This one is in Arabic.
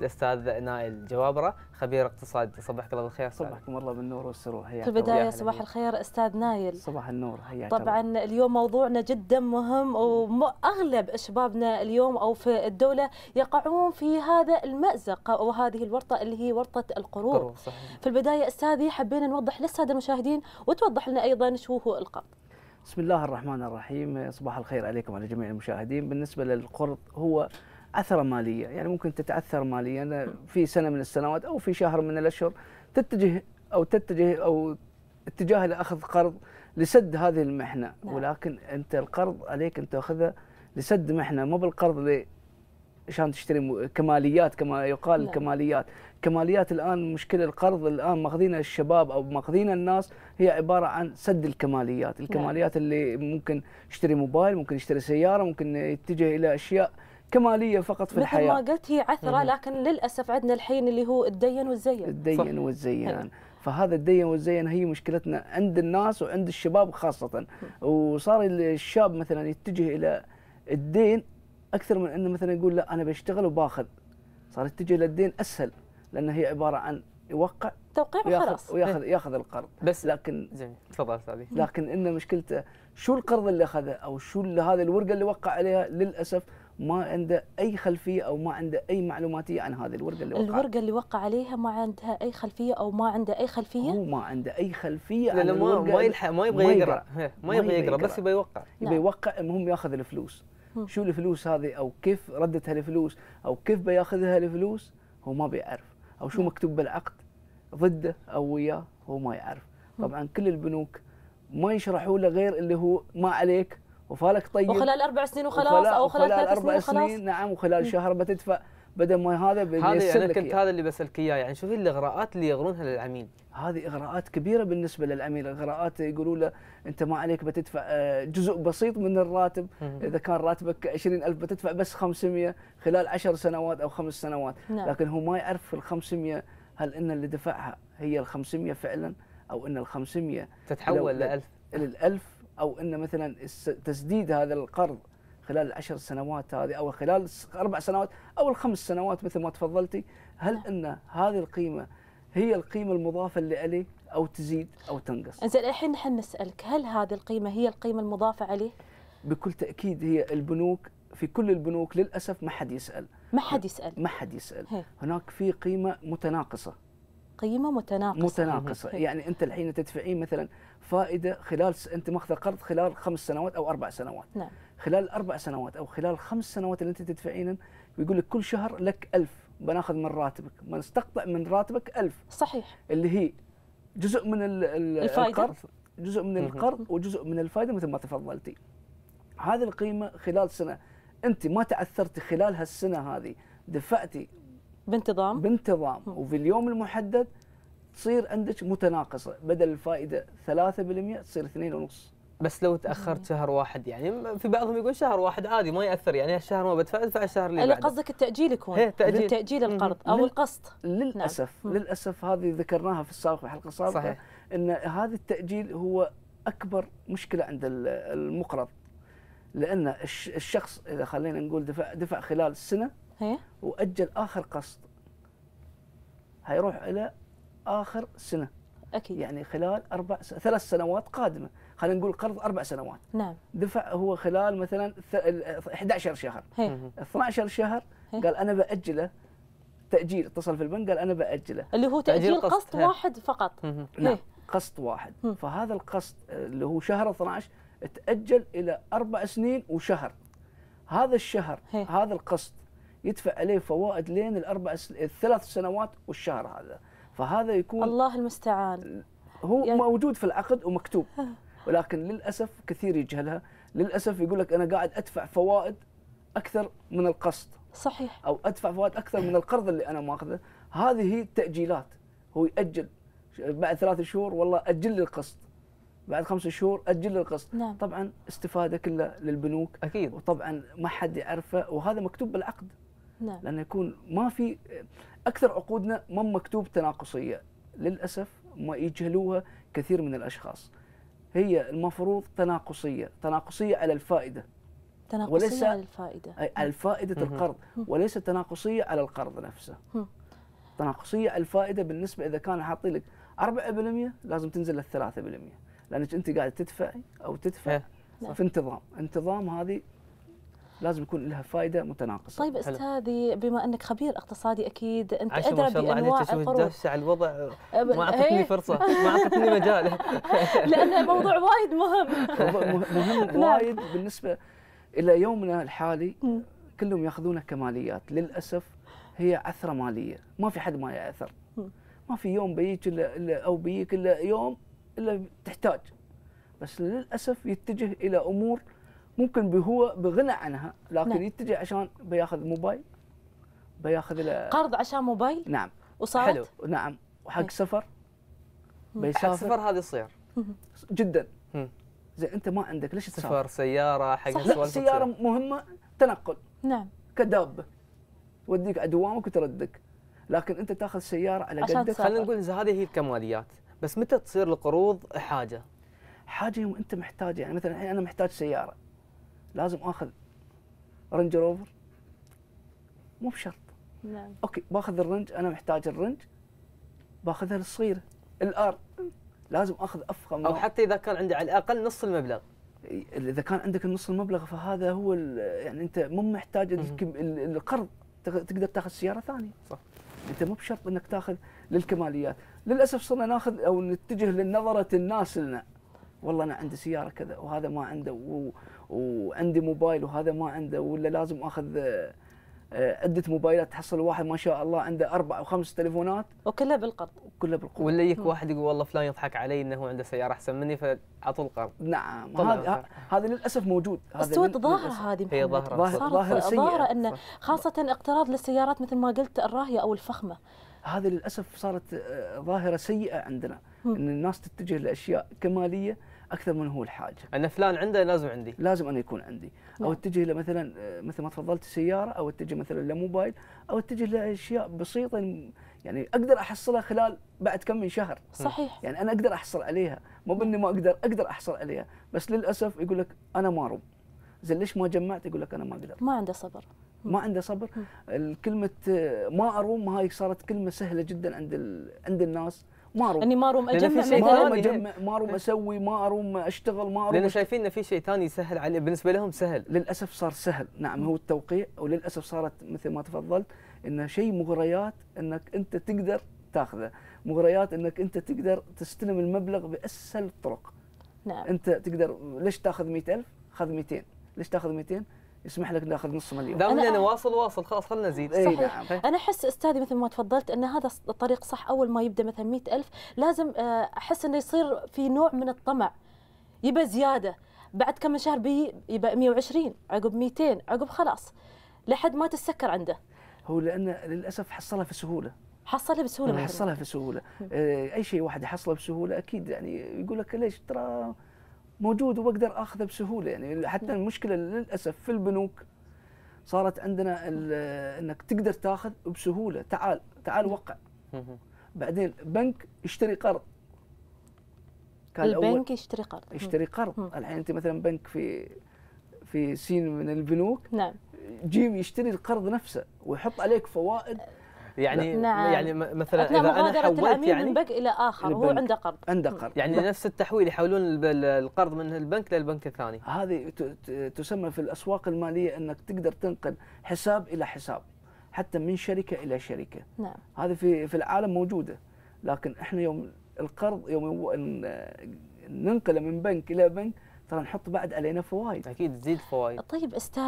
الاستاذ نائل جوابره خبير اقتصاد صبحك الله بالخير صبحكم الله بالنور والسرور حياكم في البدايه صباح الخير استاذ نايل صباح النور حياكم طبعا اليوم موضوعنا جدا مهم واغلب شبابنا اليوم او في الدوله يقعون في هذا المازق او هذه الورطه اللي هي ورطه القروض في البدايه استاذي حبينا نوضح للساده المشاهدين وتوضح لنا ايضا شو هو القرض بسم الله الرحمن الرحيم صباح الخير عليكم على جميع المشاهدين بالنسبه للقرض هو اثره ماليه يعني ممكن تتعثر ماليا في سنه من السنوات او في شهر من الاشهر تتجه او تتجه او اتجاه لاخذ قرض لسد هذه المحنه نعم. ولكن انت القرض عليك ان تاخذه لسد محنه مو بالقرض عشان تشتري كماليات كما يقال نعم. كماليات كماليات الان مشكله القرض الان ماخذين الشباب او ماخذين الناس هي عباره عن سد الكماليات نعم. الكماليات نعم. اللي ممكن يشتري موبايل ممكن يشتري سياره ممكن يتجه الى اشياء كماليه فقط في الحياه مثل ما قلت هي عثره لكن للاسف عندنا الحين اللي هو الدين والزين الدين والزين. فهذا الدين والزين هي مشكلتنا عند الناس وعند الشباب خاصه وصار الشاب مثلا يتجه الى الدين اكثر من انه مثلا يقول لا انا بشتغل وباخذ صار يتجه الى الدين اسهل لان هي عباره عن يوقع توقيع وخلاص وياخذ ياخذ القرض بس لكن زين تفضل استاذي لكن انه مشكلته شو القرض اللي اخذه او شو هذه الورقه اللي وقع عليها للاسف ما عنده اي خلفيه او ما عنده اي معلوماتيه عن هذه الورقه اللي وقع الورقه اللي وقع عليها ما عندها اي خلفيه او ما عنده اي خلفيه هو ما عنده اي خلفيه عن لا ما ما يلحق ما يبغى يقرا ما يبغى يقرا بس يبغى يوقع يبغى نعم. يوقع المهم ياخذ الفلوس شو الفلوس هذه او كيف ردت هالفلوس او كيف بياخذها الفلوس هو ما بيعرف او شو نعم. مكتوب بالعقد ضده او وياه هو ما يعرف طبعا كل البنوك ما يشرحوا له غير اللي هو ما عليك وفالك طيب وخلال اربع سنين وخلاص وخلال او خلال, خلال ثلاث سنين وخلاص سنين نعم وخلال شهر بتدفع بدل ما هذا هذا يعني كنت هذا اللي بسالك اياه يعني شوفي الاغراءات اللي يغرونها للعميل هذه اغراءات كبيره بالنسبه للعميل اغراءات يقولوا له انت ما عليك بتدفع آه، جزء بسيط من الراتب اذا كان راتبك 20000 بتدفع بس 500 خلال 10 سنوات او خمس سنوات نعم. لكن هو ما يعرف ال 500 هل ان اللي دفعها هي ال 500 فعلا او ان ال 500 تتحول ل 1000 لل 1000 او ان مثلا تسديد هذا القرض خلال العشر سنوات هذه او خلال اربع سنوات او الخمس سنوات مثل ما تفضلتي هل نعم. ان هذه القيمه هي القيمه المضافه اللي عليه او تزيد او تنقص زين الحين نحن نسالك هل هذه القيمه هي القيمه المضافه عليه بكل تاكيد هي البنوك في كل البنوك للاسف ما حد يسال ما حد يسال ما حد يسال هي. هناك في قيمه متناقصه قيمه متناقصه متناقصه يعني, يعني انت الحين تدفعين مثلا فائده خلال انت ماخذه قرض خلال خمس سنوات او اربع سنوات نعم. خلال أربع سنوات او خلال خمس سنوات اللي انت تدفعين بيقول لك كل شهر لك ألف بناخذ من راتبك بنستقطع من راتبك ألف صحيح اللي هي جزء من الفائدة. القرض جزء من القرض وجزء من الفائده مثل ما تفضلتي هذه القيمه خلال سنه انت ما تعثرتي خلال هالسنه هذه دفعتي بانتظام بانتظام وفي اليوم المحدد تصير عندك متناقصه بدل الفائده 3% تصير 2.5 بس لو تاخرت شهر واحد يعني في بعضهم يقول شهر واحد عادي ما ياثر يعني الشهر ما بدفع ادفع الشهر اللي بعده قصدك التاجيل يكون تأجيل, تاجيل القرض او القسط للاسف نعم. للاسف هذه ذكرناها في السابق في حلقه سابقه صحيح. ان هذا التاجيل هو اكبر مشكله عند المقرض لان الشخص اذا خلينا نقول دفع دفع خلال السنه هي. واجل اخر قسط هيروح الى اخر سنه اكيد يعني خلال اربع س... ثلاث سنوات قادمه خلينا نقول قرض اربع سنوات نعم دفع هو خلال مثلا 11 شهر هي. 12 شهر هي. قال انا باجله تاجيل اتصل في البنك قال انا باجله اللي هو تاجيل, قسط, واحد فقط نعم قسط واحد هي. فهذا القسط اللي هو شهر 12 تاجل الى اربع سنين وشهر هذا الشهر هي. هذا القسط يدفع عليه فوائد لين الاربع الثلاث سنوات والشهر هذا فهذا يكون الله المستعان هو يعني موجود في العقد ومكتوب ولكن للاسف كثير يجهلها للاسف يقول لك انا قاعد ادفع فوائد اكثر من القسط صحيح او ادفع فوائد اكثر من القرض اللي انا ماخذه هذه هي التاجيلات هو ياجل بعد ثلاث شهور والله اجل لي القسط بعد خمس شهور اجل لي القسط نعم. طبعا استفاده كلها للبنوك اكيد وطبعا ما حد يعرفه وهذا مكتوب بالعقد نعم. لأن يكون ما في أكثر عقودنا ما مكتوب تناقصية للأسف ما يجهلوها كثير من الأشخاص هي المفروض تناقصية تناقصية على الفائدة تناقصية وليس على الفائدة على مم. القرض وليس تناقصية على القرض نفسه تناقصية على الفائدة بالنسبة إذا كان حاطين لك 4% لازم تنزل لل 3% لأنك أنت قاعد تدفعي أو تدفع إيه، نعم. في انتظام انتظام هذه لازم يكون لها فائده متناقصه طيب استاذي بما انك خبير اقتصادي اكيد انت ادرى ما شاء الله عليك على الوضع ما اعطتني إيه؟ فرصه ما اعطتني مجال لان الموضوع وايد مهم مهم نعم. وايد بالنسبه الى يومنا الحالي كلهم ياخذونه كماليات للاسف هي عثره ماليه ما في حد ما يعثر ما في يوم بيجيك الا او بيجيك الا يوم الا تحتاج بس للاسف يتجه الى امور ممكن هو بغنى عنها لكن نعم. يتجه عشان بياخذ موبايل بياخذ له قرض عشان موبايل نعم وصارت حلو نعم وحق نعم. سفر بيسافر سفر هذه تصير جدا زين انت ما عندك ليش تسافر؟ سفر سياره حق لا سياره مهمه تنقل نعم كدابه توديك على دوامك وتردك لكن انت تاخذ سياره على قدك خلينا نقول هذه هي الكماليات بس متى تصير القروض حاجه؟ حاجه يوم انت محتاج يعني مثلا الحين انا محتاج سياره لازم اخذ رنج روفر مو بشرط نعم اوكي باخذ الرنج انا محتاج الرنج باخذها الصغيره الار لازم اخذ افخم او حتى اذا كان عندي على الاقل نص المبلغ اذا كان عندك نص المبلغ فهذا هو يعني انت مو محتاج القرض تقدر تاخذ سياره ثانيه صح انت مو بشرط انك تاخذ للكماليات للاسف صرنا ناخذ او نتجه لنظره الناس لنا والله انا عندي سياره كذا وهذا ما عنده و... وعندي موبايل وهذا ما عنده ولا لازم اخذ آه، عدة موبايلات تحصل واحد ما شاء الله عنده أربع أو خمس تليفونات وكلها بالقرض كلها بالقرض ولا يجيك واحد يقول والله فلان يضحك علي أنه عنده سيارة أحسن مني فأعطوا القرض نعم هذا هذا للأسف موجود هذا هو ظاهرة هذه هي ظاهرة ظاهرة سيئة ظاهرة أنه خاصة اقتراض للسيارات مثل ما قلت الراهية أو الفخمة هذه للاسف صارت آه، ظاهره سيئه عندنا ان الناس تتجه لاشياء كماليه اكثر من هو الحاجه ان فلان عنده لازم عندي لازم انا يكون عندي او نعم. اتجه لمثلا آه، مثل ما تفضلت سياره او اتجه مثلا لموبايل او اتجه لاشياء بسيطه يعني اقدر احصلها خلال بعد كم من شهر صحيح يعني انا اقدر احصل عليها مو باني ما اقدر اقدر احصل عليها بس للاسف يقول لك انا ما اروم زين ليش ما جمعت يقول لك انا ما اقدر ما عنده صبر ما عنده صبر الكلمة آه، ما اروم هاي صارت كلمه سهله جدا عند عند الناس ما اروم اني يعني ما اروم اجمع ما اروم اجمع ما اروم اسوي ما اروم اشتغل ما اروم لان شايفين في شيء ثاني سهل عليه بالنسبه لهم سهل للاسف صار سهل نعم هو التوقيع وللاسف صارت مثل ما تفضلت انه شيء مغريات انك انت تقدر تاخذه مغريات انك انت تقدر تستلم المبلغ باسهل الطرق نعم انت تقدر ليش تاخذ 100000 خذ 200 ليش تاخذ 200 يسمح لك ناخذ نص مليون دام انا واصل واصل خلاص خلنا نزيد صحيح. نعم. انا احس استاذي مثل ما تفضلت ان هذا الطريق صح اول ما يبدا مثلا 100000 لازم آه، احس انه يصير في نوع من الطمع يبى زياده بعد كم شهر بي يبى 120 عقب 200 عقب خلاص لحد ما تتسكر عنده هو لان للاسف حصلها في سهوله حصلها بسهوله آه، حصلها في سهوله آه، اي شيء واحد يحصله بسهوله اكيد يعني يقول لك ليش ترى موجود وبقدر اخذه بسهوله يعني حتى المشكله للاسف في البنوك صارت عندنا انك تقدر تاخذ بسهوله تعال تعال وقع بعدين بنك يشتري قرض كان البنك يشتري قرض يشتري قرض الحين انت مثلا بنك في في سين من البنوك نعم جيم يشتري القرض نفسه ويحط عليك فوائد يعني نعم. يعني مثلا اذا انا حولت يعني من بنك الى اخر هو عنده قرض عنده قرض يعني لا. نفس التحويل يحولون القرض من البنك للبنك الثاني هذه تسمى في الاسواق الماليه انك تقدر تنقل حساب الى حساب حتى من شركه الى شركه نعم هذه في في العالم موجوده لكن احنا يوم القرض يوم ننقله من بنك الى بنك ترى نحط بعد علينا فوائد اكيد تزيد فوائد طيب استاذ